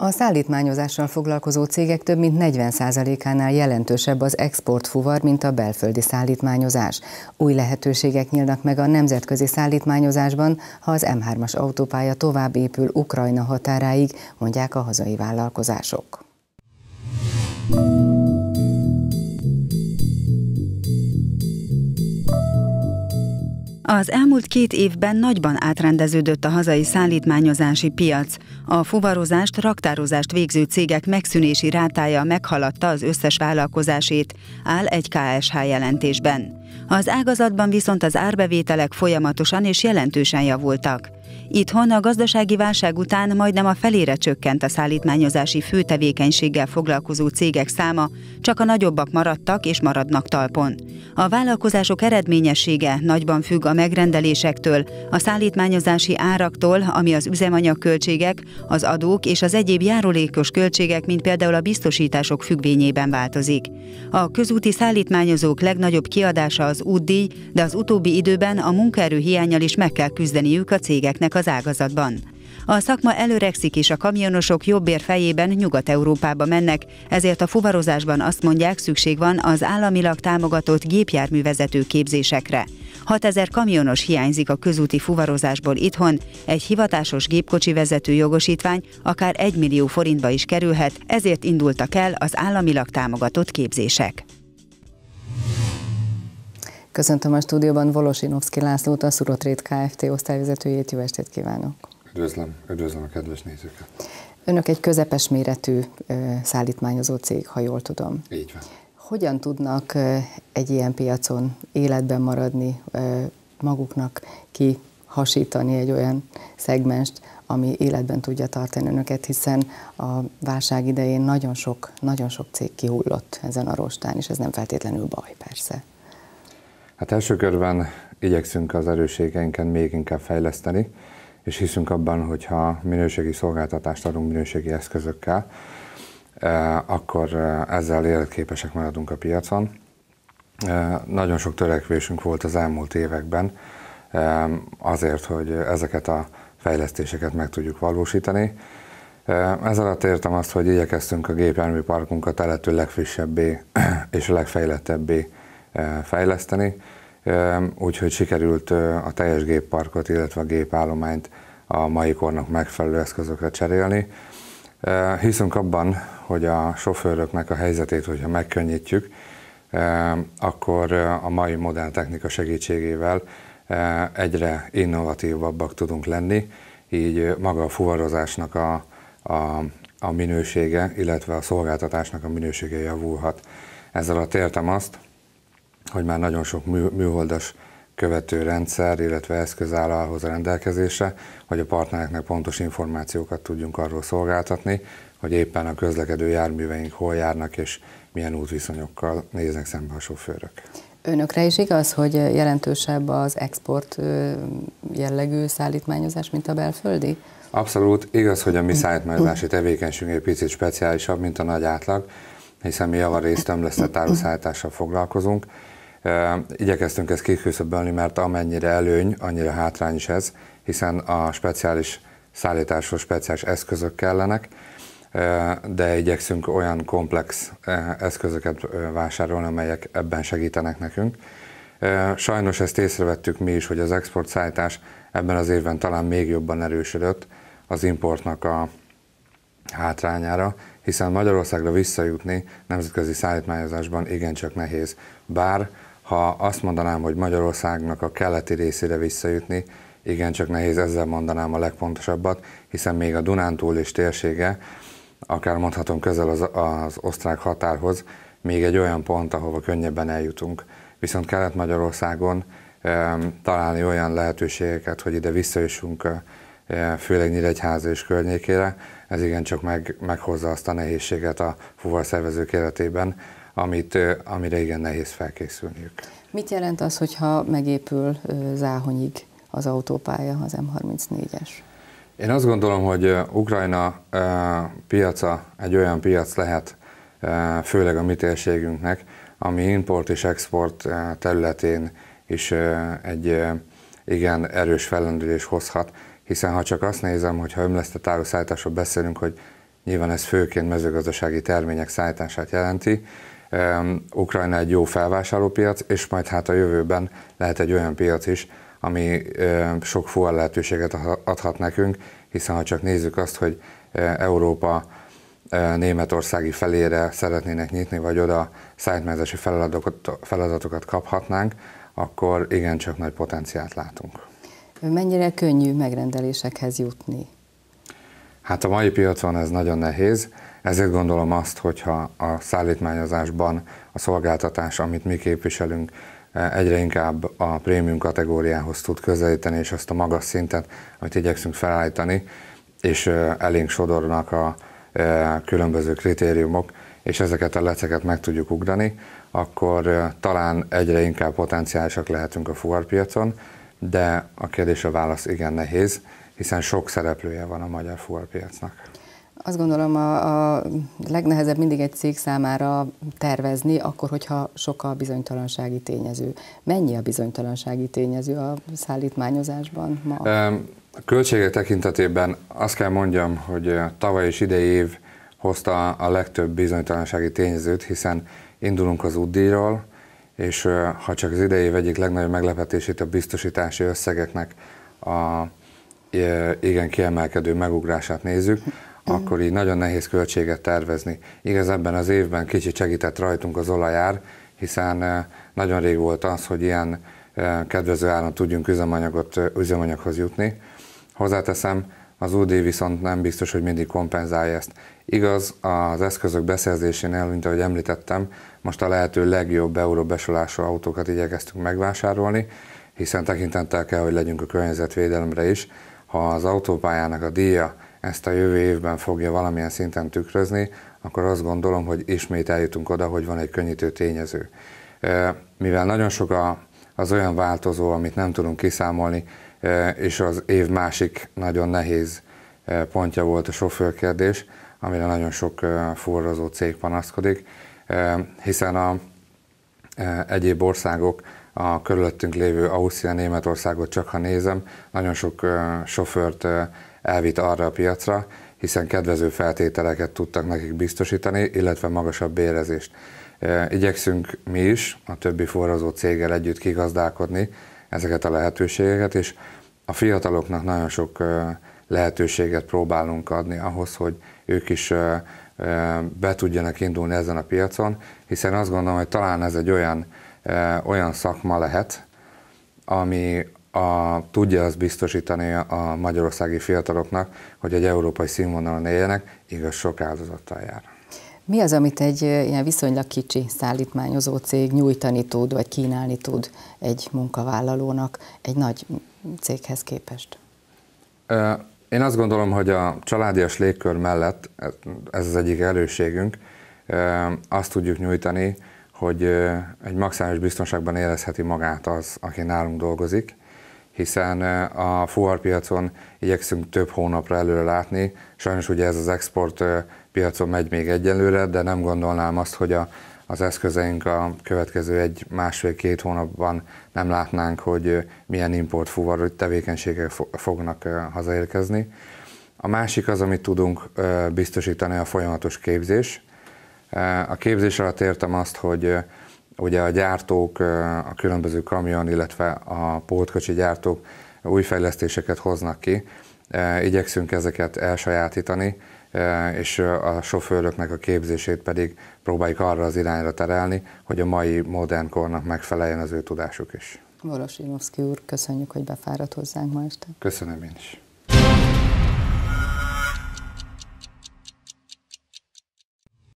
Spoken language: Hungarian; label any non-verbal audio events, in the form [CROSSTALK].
A szállítmányozással foglalkozó cégek több mint 40%-ánál jelentősebb az exportfuvar, mint a belföldi szállítmányozás. Új lehetőségek nyílnak meg a nemzetközi szállítmányozásban, ha az M3-as autópálya tovább épül Ukrajna határáig, mondják a hazai vállalkozások. Thank you. Az elmúlt két évben nagyban átrendeződött a hazai szállítmányozási piac. A fuvarozást, raktározást végző cégek megszűnési rátája meghaladta az összes vállalkozásét, áll egy KSH jelentésben. Az ágazatban viszont az árbevételek folyamatosan és jelentősen javultak. Itthon a gazdasági válság után majdnem a felére csökkent a szállítmányozási főtevékenységgel foglalkozó cégek száma, csak a nagyobbak maradtak és maradnak talpon. A vállalkozások eredményessége nagyban függ a megrendelésektől, a szállítmányozási áraktól, ami az üzemanyagköltségek, az adók és az egyéb járulékos költségek, mint például a biztosítások függvényében változik. A közúti szállítmányozók legnagyobb kiadása az útdíj, de az utóbbi időben a munkaerő hiányal is meg kell küzdeniük a cégeknek az ágazatban. A szakma előregszik és a kamionosok jobbér fejében Nyugat-Európába mennek, ezért a fuvarozásban azt mondják, szükség van az államilag támogatott gépjárművezető képzésekre. 6000 kamionos hiányzik a közúti fuvarozásból itthon, egy hivatásos gépkocsi vezető jogosítvány akár 1 millió forintba is kerülhet, ezért indultak el az államilag támogatott képzések. Köszöntöm a stúdióban Volosinovszki Lászlót, a Szurotrét Kft. osztályvezetőjét. Jó estét kívánok! Üdvözlöm, üdvözlöm a kedves nézőket! Önök egy közepes méretű szállítmányozó cég, ha jól tudom. Így van. Hogyan tudnak egy ilyen piacon életben maradni, maguknak ki hasítani egy olyan szegmest, ami életben tudja tartani önöket, hiszen a válság idején nagyon sok, nagyon sok cég kihullott ezen a rostán, és ez nem feltétlenül baj, persze. Hát első körben igyekszünk az erősségeinken még inkább fejleszteni, és hiszünk abban, hogyha minőségi szolgáltatást adunk minőségi eszközökkel, eh, akkor eh, ezzel életképesek maradunk a piacon. Eh, nagyon sok törekvésünk volt az elmúlt években azért, hogy ezeket a fejlesztéseket meg tudjuk valósítani. Ez alatt értem azt, hogy igyekeztünk a gépjármű parkunkat a lehető legfrissebbé [CLEARS THROAT] és a legfejlettebbé fejleszteni, úgyhogy sikerült a teljes gépparkot, illetve a gépállományt a mai kornak megfelelő eszközökre cserélni. Hiszünk abban, hogy a sofőröknek a helyzetét, hogyha megkönnyítjük, akkor a mai modern technika segítségével egyre innovatívabbak tudunk lenni, így maga a fuvarozásnak a, a, a minősége, illetve a szolgáltatásnak a minősége javulhat. Ezzel a tértem azt, hogy már nagyon sok mű, műholdas követő rendszer, illetve eszköz áll ahhoz a rendelkezésre, hogy a partnereknek pontos információkat tudjunk arról szolgáltatni, hogy éppen a közlekedő járműveink hol járnak és milyen útviszonyokkal néznek szembe a sofőrök. Önökre is igaz, hogy jelentősebb az export jellegű szállítmányozás, mint a belföldi? Abszolút igaz, hogy a mi szállítmányozási tevékenységünk egy picit speciálisabb, mint a nagy átlag, hiszen mi javarészt ömlesztett áruszállítással foglalkozunk, Igyekeztünk ezt kiküszöbölni, mert amennyire előny, annyira hátrány is ez, hiszen a speciális szállításhoz speciális eszközök kellenek, de igyekszünk olyan komplex eszközöket vásárolni, amelyek ebben segítenek nekünk. Sajnos ezt észrevettük mi is, hogy az export szállítás ebben az évben talán még jobban erősödött az importnak a hátrányára, hiszen Magyarországra visszajutni nemzetközi szállítmányozásban igencsak nehéz. Bár ha azt mondanám, hogy Magyarországnak a keleti részére visszajutni, igen, csak nehéz ezzel mondanám a legpontosabbat, hiszen még a Dunántúl és térsége, akár mondhatom közel az, az osztrák határhoz, még egy olyan pont, ahova könnyebben eljutunk. Viszont Kelet-Magyarországon e, találni olyan lehetőségeket, hogy ide visszajussunk, e, főleg Nyíregyháza és környékére, ez igencsak meg, meghozza azt a nehézséget a szervezők életében, amit, amire igen nehéz felkészülniük. Mit jelent az, hogyha megépül Záhonyig az autópálya, az M34-es? Én azt gondolom, hogy Ukrajna piaca egy olyan piac lehet, főleg a mi térségünknek, ami import és export területén is egy igen erős fellendülés hozhat, hiszen ha csak azt nézem, hogy ha ömlesztett áruszállításról beszélünk, hogy nyilván ez főként mezőgazdasági termények szállítását jelenti, Ukrajna egy jó felvásárlópiac, és majd hát a jövőben lehet egy olyan piac is, ami sok fuvar lehetőséget adhat nekünk, hiszen ha csak nézzük azt, hogy e, Európa e, németországi felére szeretnének nyitni, vagy oda szállítmányozási feladatokat, feladatokat kaphatnánk, akkor igencsak nagy potenciált látunk. Mennyire könnyű megrendelésekhez jutni? Hát a mai piacon ez nagyon nehéz, ezért gondolom azt, hogyha a szállítmányozásban a szolgáltatás, amit mi képviselünk, egyre inkább a prémium kategóriához tud közelíteni, és azt a magas szintet, amit igyekszünk felállítani, és elénk sodornak a különböző kritériumok, és ezeket a leceket meg tudjuk ugrani, akkor talán egyre inkább potenciálisak lehetünk a fuvarpiacon, de a kérdés a válasz igen nehéz hiszen sok szereplője van a magyar fuvarpiacnak. Azt gondolom a, a legnehezebb mindig egy cég számára tervezni, akkor, hogyha sok a bizonytalansági tényező. Mennyi a bizonytalansági tényező a szállítmányozásban ma? A költségek tekintetében azt kell mondjam, hogy tavaly és idei év hozta a legtöbb bizonytalansági tényezőt, hiszen indulunk az útdíjról, és ha csak az idei év egyik legnagyobb meglepetését a biztosítási összegeknek a igen kiemelkedő megugrását nézzük, mhm. akkor így nagyon nehéz költséget tervezni. Igaz, ebben az évben kicsit segített rajtunk az olajár, hiszen nagyon rég volt az, hogy ilyen kedvező áron tudjunk üzemanyagot, üzemanyaghoz jutni. Hozzáteszem, az UD viszont nem biztos, hogy mindig kompenzálja ezt. Igaz, az eszközök beszerzésénél, mint ahogy említettem, most a lehető legjobb euróbesolású autókat igyekeztünk megvásárolni, hiszen tekintettel kell, hogy legyünk a környezetvédelemre is, ha az autópályának a díja ezt a jövő évben fogja valamilyen szinten tükrözni, akkor azt gondolom, hogy ismét eljutunk oda, hogy van egy könnyítő tényező. Mivel nagyon sok a, az olyan változó, amit nem tudunk kiszámolni, és az év másik nagyon nehéz pontja volt a sofőrkérdés, amire nagyon sok forrazó cég panaszkodik, hiszen a egyéb országok a körülöttünk lévő Ausztria, Németországot csak ha nézem, nagyon sok sofőrt elvitt arra a piacra, hiszen kedvező feltételeket tudtak nekik biztosítani, illetve magasabb bérezést. Igyekszünk mi is a többi forrazó céggel együtt kigazdálkodni ezeket a lehetőségeket, és a fiataloknak nagyon sok lehetőséget próbálunk adni ahhoz, hogy ők is be tudjanak indulni ezen a piacon, hiszen azt gondolom, hogy talán ez egy olyan olyan szakma lehet, ami a, tudja azt biztosítani a magyarországi fiataloknak, hogy egy európai színvonalon éljenek, igaz sok áldozattal jár. Mi az, amit egy ilyen viszonylag kicsi szállítmányozó cég nyújtani tud, vagy kínálni tud egy munkavállalónak egy nagy céghez képest? Én azt gondolom, hogy a családias légkör mellett, ez az egyik előségünk, azt tudjuk nyújtani, hogy egy maximális biztonságban érezheti magát az, aki nálunk dolgozik, hiszen a fuvarpiacon igyekszünk több hónapra előre látni. Sajnos ugye ez az export piacon megy még egyelőre, de nem gondolnám azt, hogy a, az eszközeink a következő egy másfél-két hónapban nem látnánk, hogy milyen import fuvar tevékenységek fognak hazaérkezni. A másik az, amit tudunk biztosítani, a folyamatos képzés. A képzés alatt értem azt, hogy ugye a gyártók, a különböző kamion, illetve a pótkocsi gyártók új fejlesztéseket hoznak ki. Igyekszünk ezeket elsajátítani, és a sofőröknek a képzését pedig próbáljuk arra az irányra terelni, hogy a mai modern kornak megfeleljen az ő tudásuk is. Vorosinovszki úr, köszönjük, hogy befáradt hozzánk ma este. Köszönöm én is.